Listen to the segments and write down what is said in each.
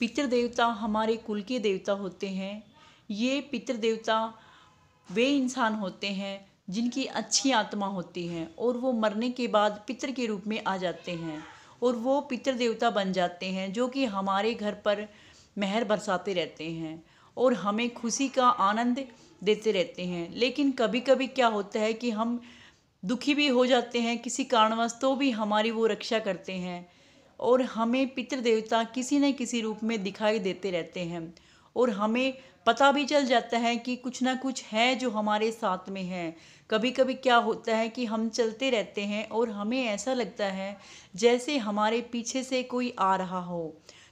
पितृदेवता हमारे कुल के देवता होते हैं ये पितृदेवता वे इंसान होते हैं जिनकी अच्छी आत्मा होती है और वो मरने के बाद पितृ के रूप में आ जाते हैं और वो पितृदेवता बन जाते हैं जो कि हमारे घर पर मेहर बरसाते रहते हैं और हमें खुशी का आनंद देते रहते हैं लेकिन कभी कभी क्या होता है कि हम दुखी भी हो जाते हैं किसी कारणवश तो भी हमारी वो रक्षा करते हैं और हमें पितृदेवता किसी न किसी रूप में दिखाई देते रहते हैं और हमें पता भी चल जाता है कि कुछ ना कुछ है जो हमारे साथ में है कभी कभी क्या होता है कि हम चलते रहते हैं और हमें ऐसा लगता है जैसे हमारे पीछे से कोई आ रहा हो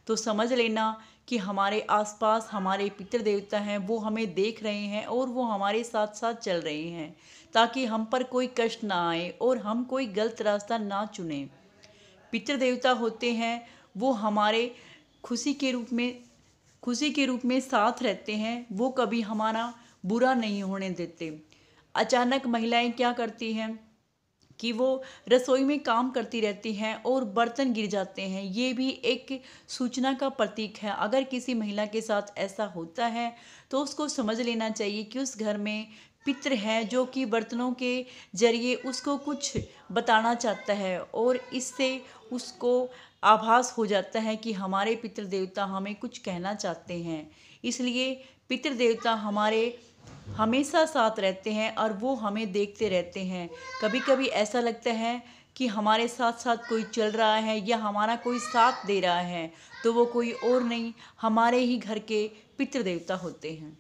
तो समझ लेना कि हमारे आसपास हमारे पितृदेवता हैं वो हमें देख रहे हैं और वो हमारे साथ साथ चल रहे हैं ताकि हम पर कोई कष्ट ना आए और हम कोई गलत रास्ता ना चुनें पितृ देवता होते हैं वो हमारे खुशी के रूप में खुशी के रूप में साथ रहते हैं वो कभी हमारा बुरा नहीं होने देते अचानक महिलाएं क्या करती हैं कि वो रसोई में काम करती रहती हैं और बर्तन गिर जाते हैं ये भी एक सूचना का प्रतीक है अगर किसी महिला के साथ ऐसा होता है तो उसको समझ लेना चाहिए कि उस घर में पित्र हैं जो कि बर्तनों के जरिए उसको कुछ बताना चाहता है और इससे उसको आभास हो जाता है कि हमारे पितृ देवता हमें कुछ कहना चाहते हैं इसलिए पितृ देवता हमारे हमेशा साथ रहते हैं और वो हमें देखते रहते हैं कभी कभी ऐसा लगता है कि हमारे साथ साथ कोई चल रहा है या हमारा कोई साथ दे रहा है तो वो कोई और नहीं हमारे ही घर के पितृ देवता होते हैं